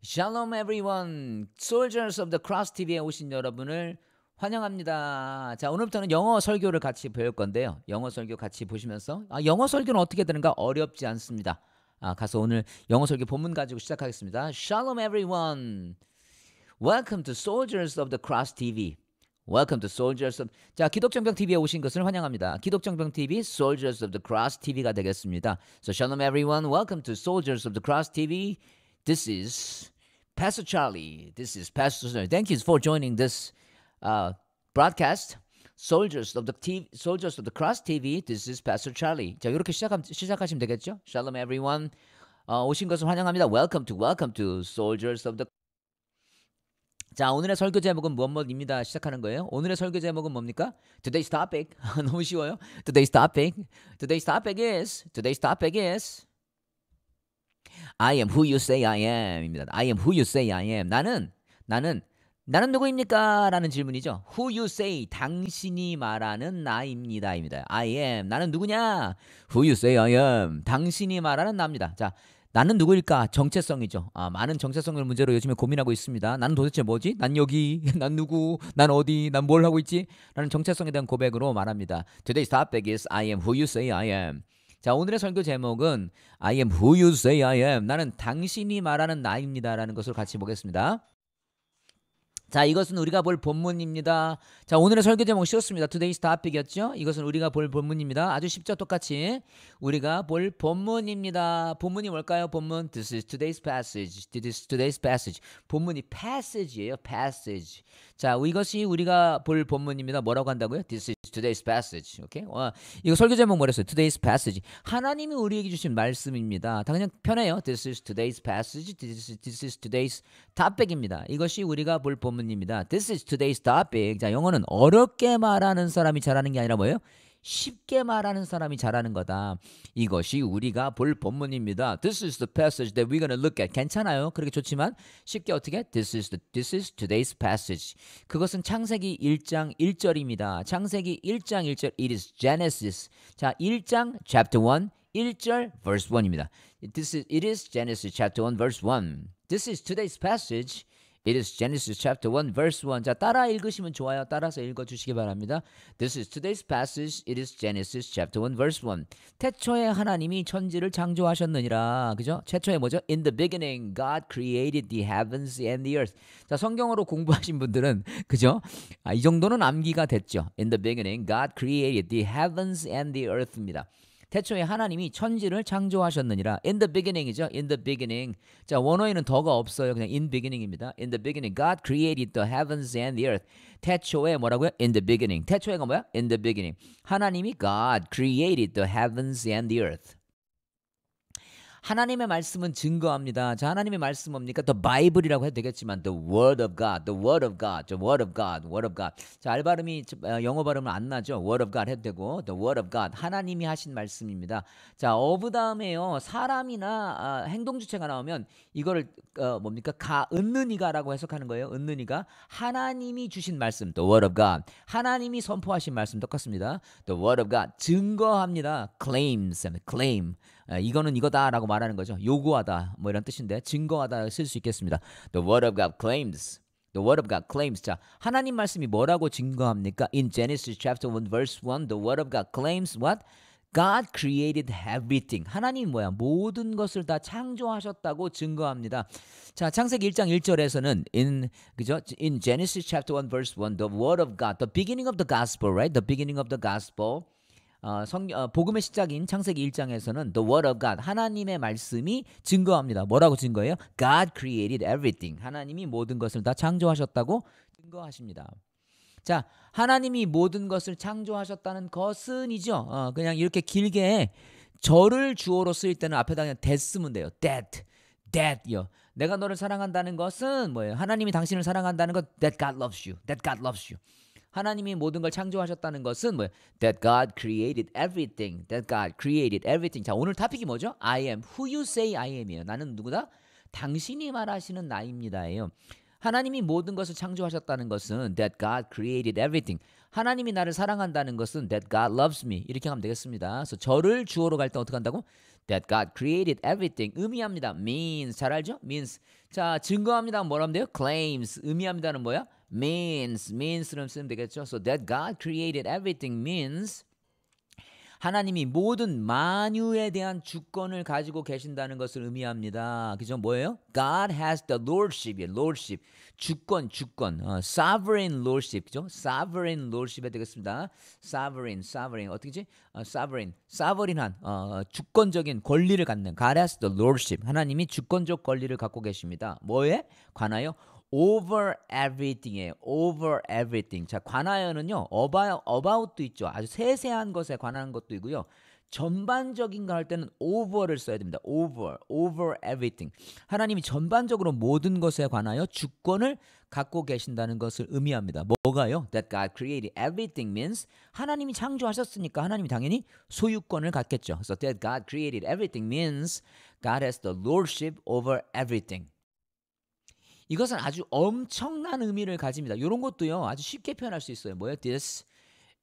Shalom everyone. Soldiers of the Cross TV에 오신 여러분을 환영합니다. 자, 오늘부터는 영어 설교를 같이 배울 건데요. 영어 설교 같이 보시면서 아, 영어 설교는 어떻게 되는가 어렵지 않습니다. 아, 가서 오늘 영어 설교 본문 가지고 시작하겠습니다. Shalom everyone. Welcome to Soldiers of the Cross TV. Welcome to Soldiers of 자 기독정병 TV에 오신 것을 환영합니다. 기독정병 TV Soldiers of the Cross TV가 되겠습니다. So shalom everyone, welcome to Soldiers of the Cross TV. This is Pastor Charlie. This is Pastor. Snow. Thank you for joining this uh, broadcast. Soldiers of the TV, Soldiers of the Cross TV. This is Pastor Charlie. 자 이렇게 시작하, 시작하시면 되겠죠? Shalom everyone. 어, 오신 것을 환영합니다. Welcome to Welcome to Soldiers of the 자 오늘의 설교 제목은 무엇무엇입니다 시작하는 거예요 오늘의 설교 제목은 뭡니까? Today's topic 너무 쉬워요 Today's topic Today's topic is Today's topic is I am who you say I am입니다. I am who you say I am. 나는 나는 나는 누구입니까? 라는 질문이죠. Who you say 당신이 말하는 나입니다입니다. I am 나는 누구냐? Who you say I am 당신이 말하는 나입니다. 자, 나는 누구일까? 정체성이죠. 아, 많은 정체성을 문제로 요즘에 고민하고 있습니다. 나는 도대체 뭐지? 난 여기, 난 누구, 난 어디, 난 뭘 하고 있지? 라는 정체성에 대한 고백으로 말합니다. Today's topic is I am who you say I am. 자, 오늘의 설교 제목은 I am who you say I am. 나는 당신이 말하는 나입니다라는 것을 같이 보겠습니다. 자, 이것은 우리가 볼 본문입니다. 자, 오늘의 설교 제목 쉬웠습니다. Today's topic이었죠? 이것은 우리가 볼 본문입니다. 아주 쉽죠? 똑같이. 우리가 볼 본문입니다. 본문이 뭘까요? 본문. This is today's passage. This is today's passage. 본문이 passage예요. passage. 자, 이것이 우리가 볼 본문입니다. 뭐라고 한다고요? This is today's passage. 오케이? 와, 이거 설교 제목 뭐랬어요? Today's passage. 하나님이 우리에게 주신 말씀입니다. 다그 편해요. This is today's passage. t h is, this is today's topic입니다. 이것이 우리가 볼 본문입니다. This is today's topic. 자, 영어는 어렵게 말하는 사람이 잘하는 게 아니라 뭐예요? 쉽게 말하는 사람이 잘하는 거다. 이것이 우리가 볼 본문입니다. This is the passage that we're going to look at. 괜찮아요. 그렇게 좋지만 쉽게 어떻게 This is the, this is today's passage. 그것은 창세기 1장 1절입니다. 창세기 1장 1절 It is Genesis. 자, 1장 chapter 1 1절 verse 1입니다. This is it is Genesis chapter 1 verse 1. This is today's passage. It is Genesis chapter 1 verse 1. 자, 따라 읽으시면 좋아요. 따라서 읽어 주시기 바랍니다. This is today's passage. It is Genesis chapter 1 verse 1. 태초에 하나님이 천지를 창조하셨느니라. 그죠? 최초에 뭐죠? In the beginning God created the heavens and the earth. 자, 성경으로 공부하신 분들은 그죠? 아, 이 정도는 암기가 됐죠. In the beginning God created the heavens and the earth입니다. 태초에 하나님이 천지를 창조하셨느니라. In the beginning이죠. In the beginning. 자, 원어에는 더가 없어요. 그냥 in beginning입니다. In the beginning God created the heavens and the earth. 태초에 뭐라고요? In the beginning. 태초에가 뭐야? In the beginning. 하나님이 God created the heavens and the earth. 하나님의 말씀은 증거합니다. 자, 하나님의 말씀 뭡니까? The Bible이라고 해도 되겠지만 the word of God, the word of God, the word of God, word of God. 자, 알 발음이 어, 영어 발음은 안 나죠. word of God 해도 되고 the word of God. 하나님이 하신 말씀입니다. 자, of 다음에요. 사람이나 어, 아, 행동 주체가 나오면 이거를 어, 뭡니까? 가은는 이가라고 해석하는 거예요. 은는 이가 하나님이 주신 말씀, the word of God. 하나님이 선포하신 말씀 똑같습니다. the word of God. 증거합니다. claims claim. 이거는 이거다라고 말하는 거죠. 요구하다 뭐 이런 뜻인데 증거하다 쓸수 있겠습니다. The word of God claims. The word of God claims. 자, 하나님 말씀이 뭐라고 증거합니까? In Genesis chapter 1 verse 1, the word of God claims what? God created everything. 하나님 뭐야? 모든 것을 다 창조하셨다고 증거합니다. 자, 창세기 1장 1절에서는 in 그죠? In Genesis chapter 1 verse 1, the word of God, the beginning of the gospel, right? The beginning of the gospel. 어, 성, 어, 복음의 시작인 창세기 1장에서는 The Word of God 하나님의 말씀이 증거합니다. 뭐라고 증거해요? God created everything. 하나님이 모든 것을 다 창조하셨다고 증거하십니다. 자, 하나님이 모든 것을 창조하셨다는 것은이죠. 어, 그냥 이렇게 길게 저를 주어로 쓰일 때는 앞에다 그냥 that 쓰면 돼요. that, that요. 내가 너를 사랑한다는 것은 뭐예요? 하나님이 당신을 사랑한다는 것 that God loves you, that God loves you. 하나님이 모든 걸 창조하셨다는 것은 뭐 that God created everything. that God created everything. 자, 오늘 타픽이 뭐죠? I am who you say I am이에요. 나는 누구다? 당신이 말하시는 나입니다예요. 하나님이 모든 것을 창조하셨다는 것은 that God created everything. 하나님이 나를 사랑한다는 것은 that God loves me. 이렇게 하면 되겠습니다. 그래서 저를 주어로 갈 때 어떻게 한다고? that God created everything 의미합니다. means 잘 알죠? means 자, 증거합니다. 뭐라 하면 돼요? claims. 의미합니다는 뭐야? means. means로 쓰면 되겠죠. So that God created everything means 하나님이 모든 만유에 대한 주권을 가지고 계신다는 것을 의미합니다. 그죠? 뭐예요? God has the lordship, lordship. 주권, 주권. 어, sovereign lordship. 그죠? sovereign lordship이 되겠습니다. sovereign, sovereign. 어떻게지? 어, sovereign. sovereign한 어, 주권적인 권리를 갖는 God has the lordship. 하나님이 주권적 권리를 갖고 계십니다. 뭐에 관하여 over e v e r y t h i n g 에요 over everything. 자, 관하여는요. about, about도 있죠. 아주 세세한 것에 관한 것도 있고요. 전반적인 거할 때는 over를 써야 됩니다. over, over everything. 하나님이 전반적으로 모든 것에 관하여 주권을 갖고 계신다는 것을 의미합니다. 뭐가요? That God created everything means 하나님이 창조하셨으니까 하나님이 당연히 소유권을 갖겠죠. So that God created everything means God has the lordship over everything. 이것은 아주 엄청난 의미를 가집니다. 이런 것도요 아주 쉽게 표현할 수 있어요. 뭐예요? This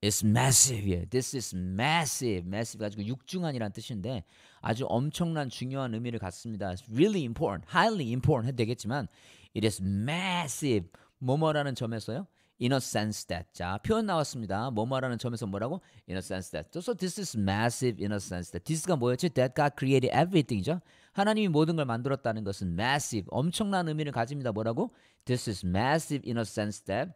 is massive. 예. This is massive. massive 가지고 육중한이란 뜻인데 아주 엄청난 중요한 의미를 갖습니다. It's really important, highly important 해도 되겠지만 it is massive. 뭐뭐라는 점에서요 in a sense that 자 표현 나왔습니다. 뭐 말하는 점에서 뭐라고? in a sense that. So this is massive in a sense that. this가 뭐였지? that God created everything이죠. 하나님이 모든 걸 만들었다는 것은 massive 엄청난 의미를 가집니다. 뭐라고? this is massive in a sense that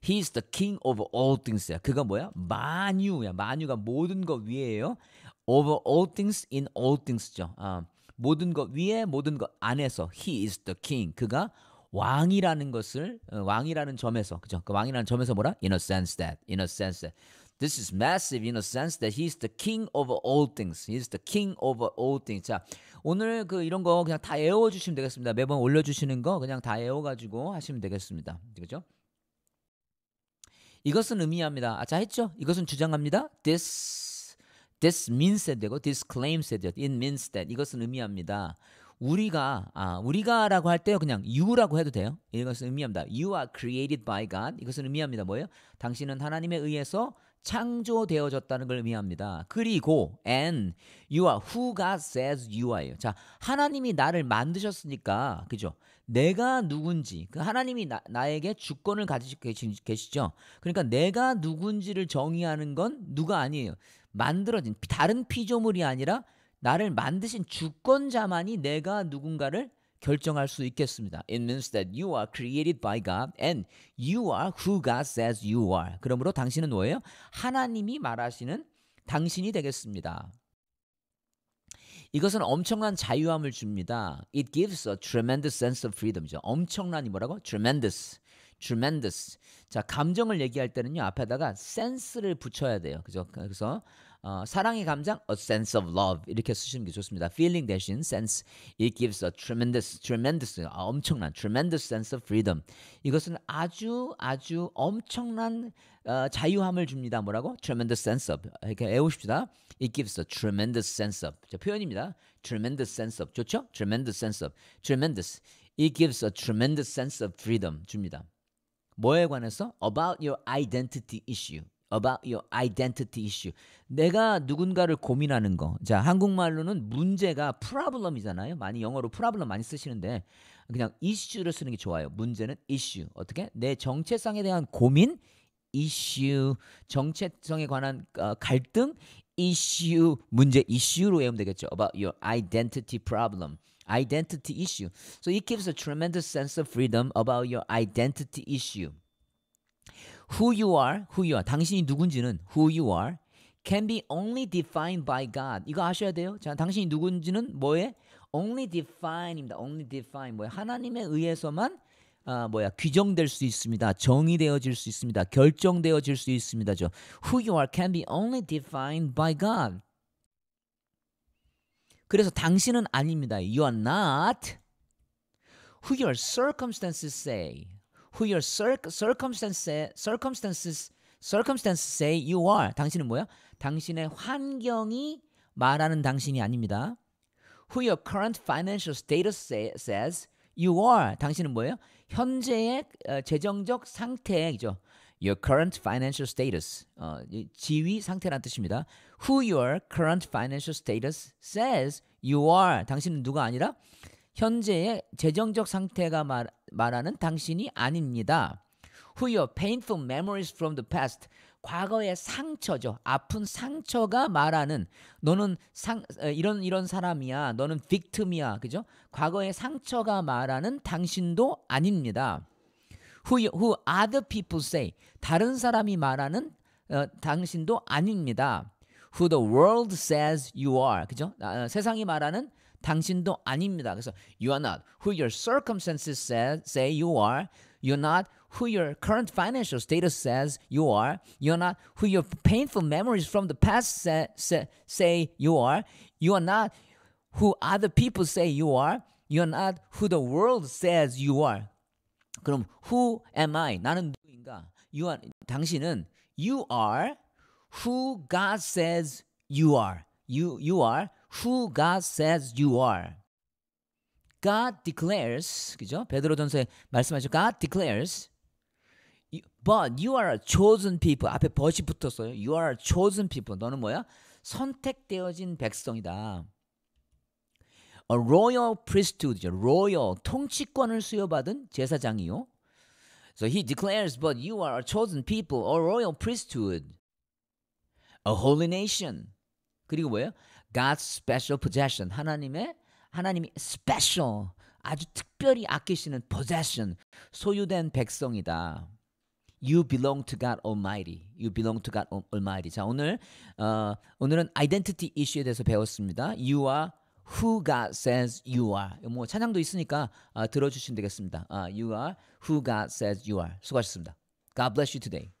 He is the king over all things야. 그가 뭐야? 만유야. 만유가 모든 것 위에요. Over all things in all things죠. 아, 모든 것 위에 모든 것 안에서 He is the king. 그가 왕이라는 것을 왕이라는 점에서 그죠? 그 왕이라는 점에서 뭐라? In a sense that, in a sense that. This is massive in a sense that he is the king over all things. He is the king over all things. 자, 오늘 그 이런 거 그냥 다 외워 주시면 되겠습니다. 매번 올려 주시는 거 그냥 다 외워 가지고 하시면 되겠습니다. 그죠? 이것은 의미합니다. 아, 자, 했죠? 이것은 주장합니다. This this means that 되고 this claims that it means that 이것은 의미합니다. 우리가 아 우리가라고 할 때요 그냥 you라고 해도 돼요. 이것은 의미합니다. You are created by God. 이것은 의미합니다. 뭐예요? 당신은 하나님에 의해서 창조되어졌다는 걸 의미합니다. 그리고 and you are who God says you are. 자, 하나님이 나를 만드셨으니까 그죠? 내가 누군지 그 하나님이 나, 나에게 주권을 가지고 계시죠. 그러니까 내가 누군지를 정의하는 건 누가 아니에요. 만들어진 다른 피조물이 아니라 나를 만드신 주권자만이 내가 누군가를 결정할 수 있겠습니다. It means that you are created by God and you are who God says you are. 그러므로 당신은 뭐예요? 하나님이 말하시는 당신이 되겠습니다. 이것은 엄청난 자유함을 줍니다. It gives a tremendous sense of freedom이죠. 엄청난이 뭐라고? tremendous. tremendous. 자, 감정을 얘기할 때는요. 앞에다가 sense를 붙여야 돼요. 그죠? 그래서 어, 사랑의 감정 a sense of love 이렇게 쓰시는 게 좋습니다. feeling 대신 sense it gives a tremendous tremendous 아, 엄청난 tremendous sense of freedom 이것은 아주 아주 엄청난 어, 자유함을 줍니다. 뭐라고? tremendous sense of 이렇게 외우십시다. it gives a tremendous sense of 자, 표현입니다. tremendous sense of 좋죠? tremendous sense of tremendous it gives a tremendous sense of freedom 줍니다. 뭐에 관해서 about your identity issue about your identity issue. 내가 누군가를 고민하는 거. 자, 한국말로는 문제가 problem이잖아요. 많이 영어로 problem 많이 쓰시는데 그냥 issu를 쓰는 게 좋아요. 문제는 issue. 어떻게? 내 정체성에 대한 고민 issue. 정체성에 관한 어, 갈등 issue. 문제 issue로 외우면 되겠죠. about your identity problem. identity issue. So it gives a tremendous sense of freedom about your identity issue. Who you are, who you are. 당신이 누군지는 who you are can be only defined by God. 이거 아셔야 돼요. 자, 당신이 누군지는 뭐에 only define입니다. only define 뭐야? 하나님에 의해서만 아, 뭐야 규정될 수 있습니다. 정의되어질 수 있습니다. 결정되어질 수 있습니다죠. Who you are can be only defined by God. 그래서 당신은 아닙니다. You are not. Who your circumstances say. who your circumstances, circumstances, circumstances say you are. 당신은 뭐야? 당신의 환경이 말하는 당신이 아닙니다. Who your current financial status say, says you are. 당신은 뭐예요? 현재의 재정적 상태죠. Your current financial status. 어, 지위 상태란 뜻입니다. Who your current financial status says you are. 당신은 누가 아니라 현재의 재정적 상태가 말, 말하는 당신이 아닙니다. 후여 painful memories from the past 과거의 상처죠. 아픈 상처가 말하는 너는 상 이런 이런 사람이야. 너는 빅틈이야. 그죠? 과거의 상처가 말하는 당신도 아닙니다. Who, who other people say 다른 사람이 말하는 어, 당신도 아닙니다. Who the world says you are 그죠? 아, 어, 세상이 말하는 당신도 아닙니다. 그래서 you are not who your circumstances say, say you are. You're not who your current financial status says you are. You're not who your painful memories from the past say, say, say you are. You are not who other people say you are. You're not who the world says you are. 그럼 who am I? 나는 누구인가? You are, 당신은 you are who God says you are. You you are who God says you are. God declares, 그죠? 베드로전서에 말씀하죠. God declares, but you are a chosen people. 앞에 but이 붙었어요. You are a chosen people. 너는 뭐야? 선택되어진 백성이다. A royal p r i e s t h o o d royal 통치권을 수여받은 제사장이요. So he declares, but you are a chosen people, a royal priesthood, a holy nation. 그리고 뭐예요? God's special possession. 하나님의 하나님이 special 아주 특별히 아끼시는 possession 소유된 백성이다. You belong to God Almighty. You belong to God Almighty. 자 오늘 어, 오늘은 identity 이슈에 대해서 배웠습니다. You are who God says you are. 뭐 찬양도 있으니까 어, 들어주시면 되겠습니다. 어, you are who God says you are. 수고하셨습니다. God bless you today.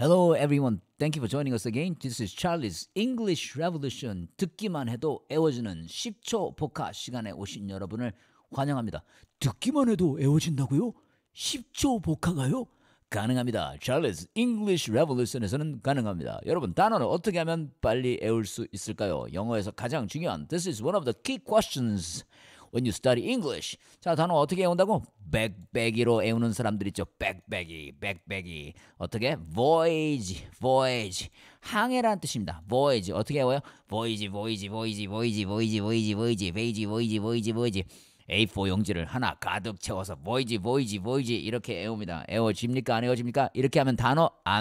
Hello everyone. Thank you for joining us again. This is Charlie's English Revolution. 듣기만 해도 애워지는 10초 복화 시간에 오신 여러분을 환영합니다. 듣기만 해도 애워진다고요? 10초 복화가요? 가능합니다. Charlie's English Revolution에서는 가능합니다. 여러분 단어는 어떻게 하면 빨리 애울 수 있을까요? 영어에서 가장 중요한 This is one of the key questions. when you study English. 자, 단어 어떻게 외운다고? 백백이로 외우는 사람들 있죠. 백백이, 백백이. 어떻게? voyage, voyage. 항해라는 뜻입니다. voyage. 어떻게 외워요? voyage, voyage, voyage, voyage, voyage, voyage, voyage, voyage, voyage, voyage, voyage. A4 용지를 하나 가득 채워서 보이지 보이지 보이지 이렇게 애웁니다. 애워집니까 안 애워집니까? 이렇게 하면 단어 안